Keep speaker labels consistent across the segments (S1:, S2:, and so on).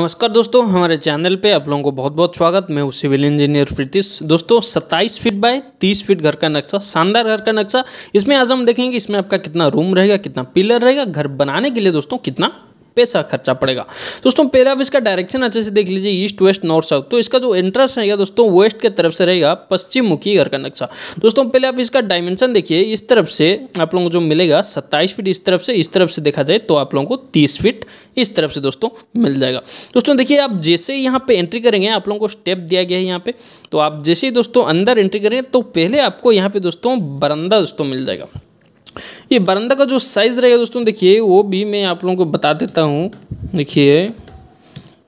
S1: नमस्कार दोस्तों हमारे चैनल पे आप लोगों को बहुत बहुत स्वागत मैं हूँ सिविल इंजीनियर प्रीतिश दोस्तों 27 फीट बाय 30 फीट घर का नक्शा शानदार घर का नक्शा इसमें आज हम देखेंगे इसमें आपका कितना रूम रहेगा कितना पिलर रहेगा घर बनाने के लिए दोस्तों कितना पैसा खर्चा पड़ेगा दोस्तों पहले आप इसका डायरेक्शन अच्छे से देख लीजिए ईस्ट वेस्ट नॉर्थ साउथ तो इसका जो एंट्रेंस रहेगा दोस्तों वेस्ट के तरफ से रहेगा पश्चिम मुखी घर का नक्शा दोस्तों पहले आप इसका डायमेंशन देखिए इस तरफ से आप लोगों को जो मिलेगा सत्ताईस फीट इस तरफ से इस तरफ से देखा जाए तो आप लोगों को तीस फीट इस तरफ से दोस्तों मिल जाएगा दोस्तों देखिए आप जैसे ही यहाँ पे एंट्री करेंगे आप लोगों को स्टेप दिया गया है यहाँ पे तो आप जैसे ही दोस्तों अंदर एंट्री करेंगे तो पहले आपको यहाँ पे दोस्तों बरंदा दोस्तों मिल जाएगा ये बरंदा का जो साइज़ रहेगा दोस्तों देखिए वो भी मैं आप लोगों को बता देता हूँ देखिए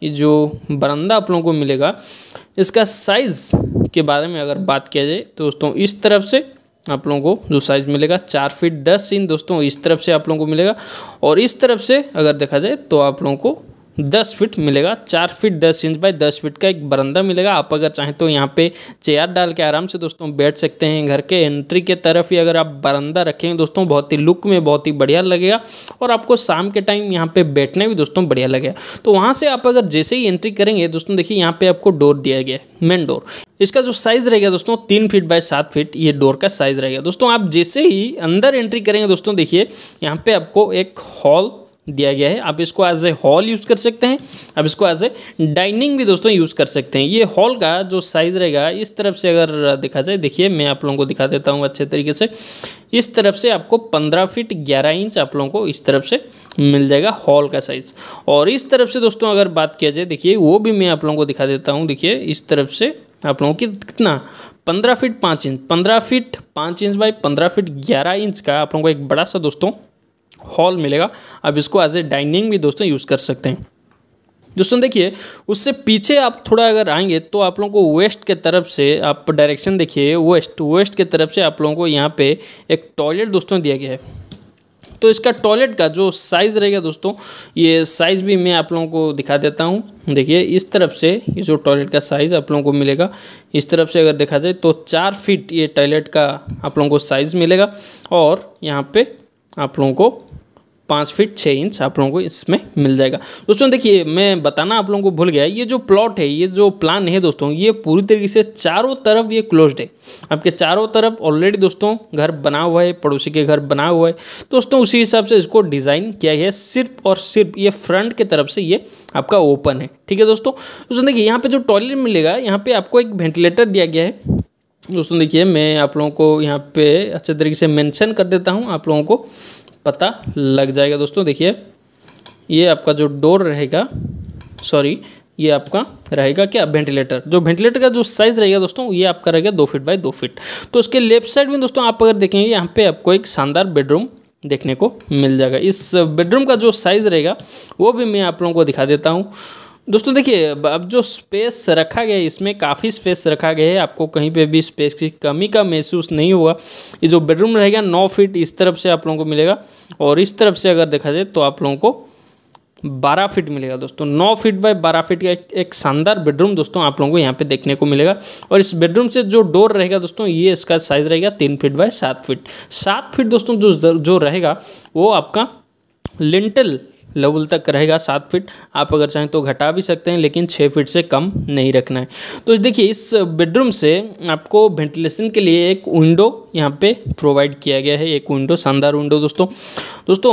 S1: ये जो बरंदा आप लोगों को मिलेगा इसका साइज़ के बारे में अगर बात किया जाए तो दोस्तों इस तरफ से आप लोगों को जो साइज़ मिलेगा चार फीट दस इंच दोस्तों इस तरफ से आप लोगों को मिलेगा और इस तरफ से अगर देखा जाए तो आप लोगों को दस फीट मिलेगा चार फीट दस इंच बाय दस फीट का एक बरंदा मिलेगा आप अगर चाहें तो यहाँ पे चेयर डाल के आराम से दोस्तों बैठ सकते हैं घर के एंट्री के तरफ ही अगर आप बरंदा रखें दोस्तों बहुत ही लुक में बहुत ही बढ़िया लगेगा और आपको शाम के टाइम यहाँ पे बैठने भी दोस्तों बढ़िया लगेगा तो वहाँ से आप अगर जैसे ही एंट्री करेंगे दोस्तों देखिए यहाँ पर आपको डोर दिया गया है मेन डोर इसका जो साइज़ रहेगा दोस्तों तीन फीट बाय सात फीट ये डोर का साइज़ रहेगा दोस्तों आप जैसे ही अंदर एंट्री करेंगे दोस्तों देखिए यहाँ पे आपको एक हॉल दिया गया है आप इसको एज ए हॉल यूज़ कर सकते हैं आप इसको एज ए डाइनिंग भी दोस्तों यूज़ कर सकते हैं ये हॉल का जो साइज़ रहेगा इस तरफ से अगर देखा जाए देखिए मैं आप लोगों को दिखा देता हूँ अच्छे तरीके से इस तरफ से आपको पंद्रह फीट ग्यारह इंच आप लोगों को इस तरफ से मिल जाएगा हॉल का साइज़ और इस तरफ से दोस्तों अगर बात किया जाए देखिए वो भी मैं आप लोगों को दिखा देता हूँ देखिए इस तरफ से आप लोगों की कितना पंद्रह फीट पाँच इंच पंद्रह फीट पाँच इंच बाई पंद्रह फीट ग्यारह इंच का आप लोगों को एक बड़ा सा दोस्तों हॉल मिलेगा आप इसको एज ए डाइनिंग भी दोस्तों यूज़ कर सकते हैं दोस्तों देखिए उससे पीछे आप थोड़ा अगर आएंगे तो आप लोगों को वेस्ट के तरफ से आप डायरेक्शन देखिए वेस्ट वेस्ट के तरफ से आप लोगों को यहाँ पे एक टॉयलेट दोस्तों दिया गया है तो इसका टॉयलेट का जो साइज़ रहेगा दोस्तों ये साइज़ भी मैं आप लोगों को दिखा देता हूँ देखिए इस तरफ से ये जो टॉयलेट का साइज़ आप लोगों को मिलेगा इस तरफ से अगर देखा जाए तो चार फीट ये टॉयलेट का आप लोगों को साइज़ मिलेगा और यहाँ पे आप लोगों को पाँच फीट छः इंच आप लोगों को इसमें मिल जाएगा दोस्तों देखिए मैं बताना आप लोगों को भूल गया ये जो प्लॉट है ये जो प्लान है दोस्तों ये पूरी तरीके से चारों तरफ ये क्लोज्ड है आपके चारों तरफ ऑलरेडी दोस्तों घर बना हुआ है पड़ोसी के घर बना हुआ है दोस्तों उसी हिसाब से इसको डिज़ाइन किया गया सिर्फ और सिर्फ ये फ्रंट की तरफ से ये आपका ओपन है ठीक है दोस्तों दोस्तों देखिए यहाँ पर जो टॉयलेट मिलेगा यहाँ पर आपको एक वेंटिलेटर दिया गया है दोस्तों देखिए मैं आप लोगों को यहाँ पे अच्छे तरीके से मेंशन कर देता हूँ आप लोगों को पता लग जाएगा दोस्तों देखिए ये आपका जो डोर रहेगा सॉरी ये आपका रहेगा क्या वेंटिलेटर जो वेंटिलेटर का जो साइज़ रहेगा दोस्तों ये आपका रहेगा दो फीट बाई दो फीट तो उसके लेफ्ट साइड में दोस्तों आप अगर देखेंगे यहाँ पे आपको एक शानदार बेडरूम देखने को मिल जाएगा इस बेडरूम का जो साइज़ रहेगा वो भी मैं आप लोगों को दिखा देता हूँ दोस्तों देखिए अब जो स्पेस रखा गया है इसमें काफ़ी स्पेस रखा गया है आपको कहीं पे भी स्पेस की कमी का महसूस नहीं होगा ये जो बेडरूम रहेगा नौ फीट इस तरफ से आप लोगों को मिलेगा और इस तरफ से अगर देखा जाए तो आप लोगों को बारह फीट मिलेगा दोस्तों नौ फीट बाय बारह फीट का एक, एक शानदार बेडरूम दोस्तों आप लोगों को यहाँ पे देखने को मिलेगा और इस बेडरूम से जो डोर रहेगा दोस्तों ये इसका साइज़ रहेगा तीन फीट बाय सात फीट सात फीट दोस्तों जो जो रहेगा वो आपका लिंटल लेवल तक रहेगा सात फीट आप अगर चाहें तो घटा भी सकते हैं लेकिन छः फीट से कम नहीं रखना है तो देखिए इस बेडरूम से आपको वेंटिलेशन के लिए एक विंडो यहाँ पे प्रोवाइड किया गया है एक विंडो शानदार विंडो दोस्तों दोस्तों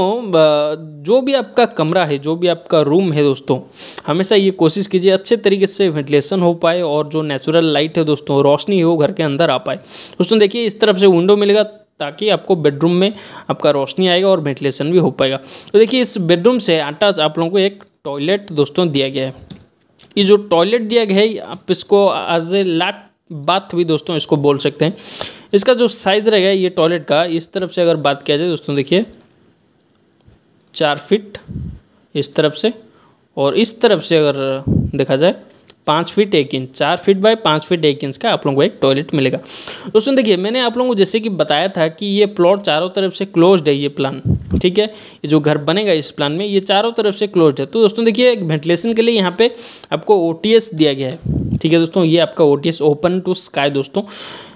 S1: जो भी आपका कमरा है जो भी आपका रूम है दोस्तों हमेशा ये कोशिश कीजिए अच्छे तरीके से वेंटिलेशन हो पाए और जो नेचुरल लाइट है दोस्तों रोशनी हो घर के अंदर आ पाए दोस्तों देखिए इस तरफ से विंडो मिलेगा ताकि आपको बेडरूम में आपका रोशनी आएगा और वेंटिलेशन भी हो पाएगा तो देखिए इस बेडरूम से अटैच आप लोगों को एक टॉयलेट दोस्तों दिया गया है ये जो टॉयलेट दिया गया है आप इसको एज ए लैट बाथ भी दोस्तों इसको बोल सकते हैं इसका जो साइज़ रहेगा ये टॉयलेट का इस तरफ से अगर बात किया जाए दोस्तों देखिए चार फिट इस तरफ से और इस तरफ से अगर देखा जाए पाँच फीट एक इंच चार फीट बाय पाँच फीट एक इंच का आप लोगों को एक टॉयलेट मिलेगा दोस्तों देखिए मैंने आप लोगों को जैसे कि बताया था कि ये प्लॉट चारों तरफ से क्लोज है ये प्लान ठीक है ये जो घर बनेगा इस प्लान में ये चारों तरफ से क्लोज है तो दोस्तों देखिए वेंटिलेशन के लिए यहाँ पे आपको ओ दिया गया है ठीक है दोस्तों ये आपका ओ ओपन टू स्काई दोस्तों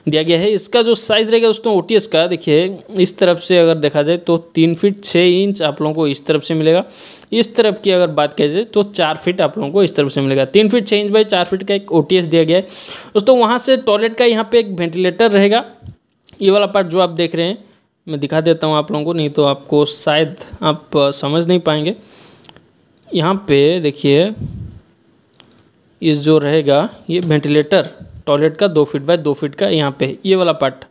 S1: दिया गया है इसका जो साइज़ रहेगा दोस्तों ओ का देखिए इस तरफ से अगर देखा जाए तो तीन फीट छः इंच आप लोगों को इस तरफ से मिलेगा इस तरफ की अगर बात की जाए तो चार फीट आप लोगों को इस तरफ से मिलेगा तीन फीट छः इंच बाई चार फीट का एक ओ दिया गया है दोस्तों वहाँ से टॉयलेट का यहाँ पर एक वेंटिलेटर रहेगा ये वाला पार्ट जो आप देख रहे हैं मैं दिखा देता हूँ आप लोगों को नहीं तो आपको शायद आप समझ नहीं पाएंगे यहाँ पे देखिए ये जो रहेगा ये वेंटिलेटर टॉयलेट का दो फीट बाय दो फीट का यहाँ पे ये वाला पार्ट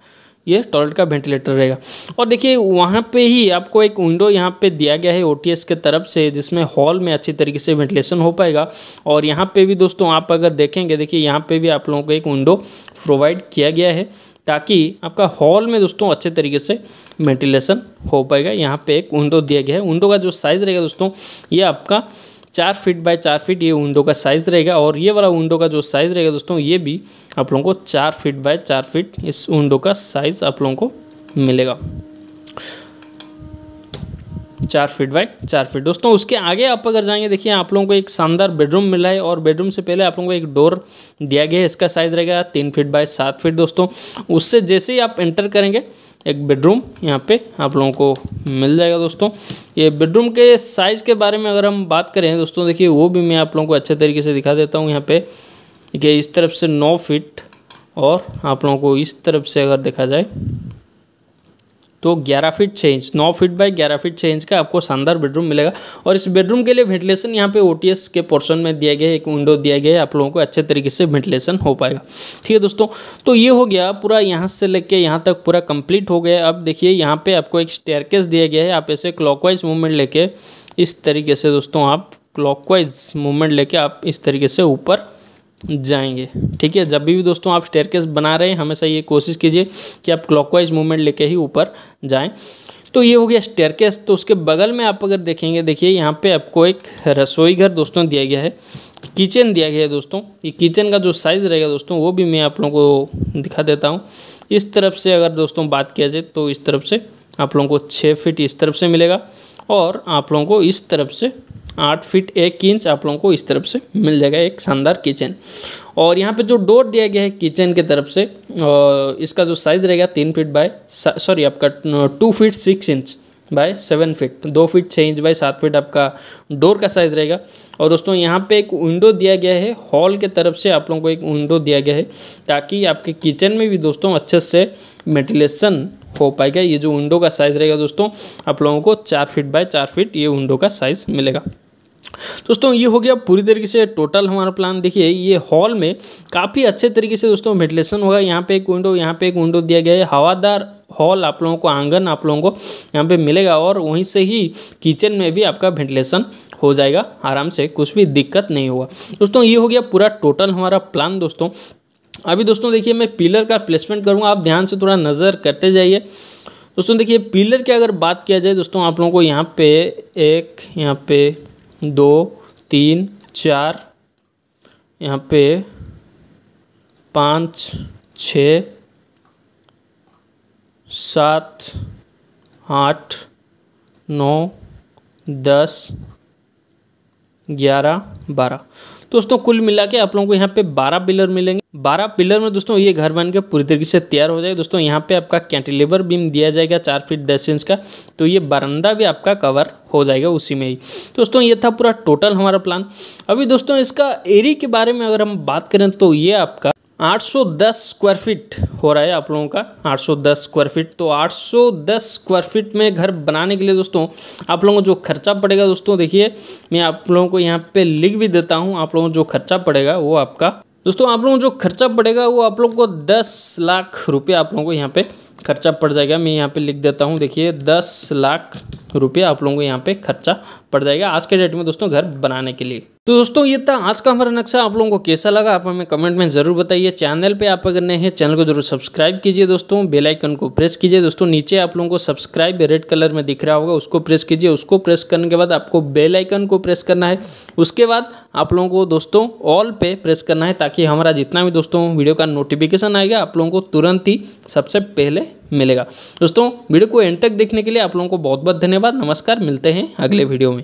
S1: ये टॉयलेट का वेंटिलेटर रहेगा और देखिए वहाँ पे ही आपको एक विंडो यहाँ पे दिया गया है ओ के तरफ से जिसमें हॉल में अच्छी तरीके से वेंटिलेशन हो पाएगा और यहाँ पे भी दोस्तों आप अगर देखेंगे देखिए यहाँ पे भी आप लोगों को एक विंडो प्रोवाइड किया गया है ताकि आपका हॉल में दोस्तों अच्छे तरीके से वेंटिलेशन हो पाएगा यहाँ पे एक विंडो दिया गया है विंडो का जो साइज़ रहेगा दोस्तों ये आपका चार फीट बाय चार फीट ये विंडो का साइज़ रहेगा और ये वाला विंडो का जो साइज़ रहेगा दोस्तों ये भी आप लोगों को चार फीट बाय चार फीट इस विंडो का साइज़ आप लोगों को मिलेगा चार फीट बाई चार फीट दोस्तों उसके आगे आप अगर जाएंगे देखिए आप लोगों को एक शानदार बेडरूम मिला है और बेडरूम से पहले आप लोगों को एक डोर दिया गया है इसका साइज़ रहेगा तीन फीट बाय सात फीट दोस्तों उससे जैसे ही आप एंटर करेंगे एक बेडरूम यहाँ पे आप लोगों को मिल जाएगा दोस्तों ये बेडरूम के साइज़ के बारे में अगर हम बात करें दोस्तों देखिए वो भी मैं आप लोगों को अच्छे तरीके से दिखा देता हूँ यहाँ पे देखिए इस तरफ से नौ फिट और आप लोगों को इस तरफ से अगर देखा जाए तो 11 फीट छः इंच नौ फीट बाय 11 फीट छः इंच का आपको शानदार बेडरूम मिलेगा और इस बेडरूम के लिए वेंटिलेशन यहाँ पे ओ के पोर्शन में दिया गया है एक विंडो दिया गया है आप लोगों को अच्छे तरीके से वेंटिलेशन हो पाएगा ठीक है दोस्तों तो ये हो गया पूरा यहाँ से लेके यहाँ तक पूरा कंप्लीट हो गया अब देखिए यहाँ पर आपको एक स्टेयरकेस दिया गया है आप ऐसे क्लॉकवाइज मूवमेंट लेके इस तरीके से दोस्तों आप क्लॉकवाइज मूवमेंट लेके आप इस तरीके से ऊपर जाएंगे ठीक है जब भी दोस्तों आप स्टेयरकेस बना रहे हैं हमेशा ये कोशिश कीजिए कि आप क्लॉकवाइज मूवमेंट लेके ही ऊपर जाएं तो ये हो गया स्टेयर तो उसके बगल में आप अगर देखेंगे देखिए यहाँ पे आपको एक रसोई घर दोस्तों दिया गया है किचन दिया गया है दोस्तों ये किचन का जो साइज़ रहेगा दोस्तों वो भी मैं आप लोगों को दिखा देता हूँ इस तरफ से अगर दोस्तों बात किया जाए तो इस तरफ से आप लोगों को छः फिट इस तरफ से मिलेगा और आप लोगों को इस तरफ से आठ फीट एक इंच आप लोगों को इस तरफ से मिल जाएगा एक शानदार किचन और यहाँ पे जो डोर दिया गया है किचन के तरफ से और इसका जो साइज़ रहेगा तीन फीट बाय सॉरी आपका two feet six inch by seven feet दो फीट छः इंच बाय सात फीट आपका डोर का साइज़ रहेगा और दोस्तों यहाँ पे एक विंडो दिया गया है हॉल के तरफ से आप लोगों को एक विंडो दिया गया है ताकि आपके किचन में भी दोस्तों अच्छे से वेंटिलेशन हो पाएगा ये जो विंडो का साइज़ रहेगा दोस्तों आप लोगों को चार फीट बाय चार फीट ये विंडो का साइज़ मिलेगा दोस्तों ये हो गया पूरी तरीके से टोटल हमारा प्लान देखिए ये हॉल में काफ़ी अच्छे तरीके से दोस्तों वेंटिलेशन होगा यहाँ पे एक विंडो यहाँ पे एक विंडो दिया गया है हवादार हॉल आप लोगों को आंगन आप लोगों को यहाँ पे मिलेगा और वहीं से ही किचन में भी आपका वेंटिलेशन हो जाएगा आराम से कुछ भी दिक्कत नहीं होगा दोस्तों ये हो गया पूरा टोटल हमारा प्लान दोस्तों अभी दोस्तों देखिए मैं पिलर का प्लेसमेंट करूँगा आप ध्यान से थोड़ा नज़र करते जाइए दोस्तों देखिए पिलर की अगर बात किया जाए दोस्तों आप लोगों को यहाँ पे एक यहाँ पे दो तीन चार यहाँ पे पाँच छ सात आठ नौ दस ग्यारह बारह दोस्तों कुल मिला के आप लोगों को यहाँ पे बारह पिलर मिलेंगे बारह पिलर में दोस्तों ये घर बन के पूरी तरीके से तैयार हो जाएगा दोस्तों यहाँ पे आपका कैंटिलेवर बीम दिया जाएगा चार फीट दस इंच का तो ये बरंदा भी आपका कवर हो जाएगा उसी में ही दोस्तों ये था पूरा टोटल हमारा प्लान अभी दोस्तों इसका एरी के बारे में अगर हम बात करें तो ये आपका 810 स्क्वायर फीट हो रहा है आप लोगों का 810 स्क्वायर फीट तो 810 स्क्वायर फीट में घर बनाने के लिए दोस्तों आप लोगों को जो खर्चा पड़ेगा दोस्तों देखिए मैं आप लोगों को यहाँ पे लिख भी देता हूँ आप लोगों को जो खर्चा पड़ेगा वो आपका दोस्तों आप लोगों को जो खर्चा पड़ेगा वो आप लोगों को दस लाख रुपये आप लोगों को यहाँ पे खर्चा पड़ जाएगा मैं यहाँ पे लिख देता हूँ देखिए दस लाख रुपये आप लोगों को यहाँ पे खर्चा पड़ जाएगा आज के डेट में दोस्तों घर बनाने के लिए तो दोस्तों ये था आज का हमारा नक्शा आप लोगों को कैसा लगा आप हमें कमेंट में ज़रूर बताइए चैनल पे आप अगर नए हैं चैनल को जरूर सब्सक्राइब कीजिए दोस्तों बेल आइकन को प्रेस कीजिए दोस्तों नीचे आप लोगों को सब्सक्राइब रेड कलर में दिख रहा होगा उसको प्रेस कीजिए उसको प्रेस करने के बाद आपको बेल आइकन को प्रेस करना है उसके बाद आप लोगों को दोस्तों ऑल पे प्रेस करना है ताकि हमारा जितना भी दोस्तों वीडियो का नोटिफिकेशन आएगा आप लोगों को तुरंत ही सबसे पहले मिलेगा दोस्तों वीडियो को एंड तक देखने के लिए आप लोगों को बहुत बहुत धन्यवाद नमस्कार मिलते हैं अगले वीडियो में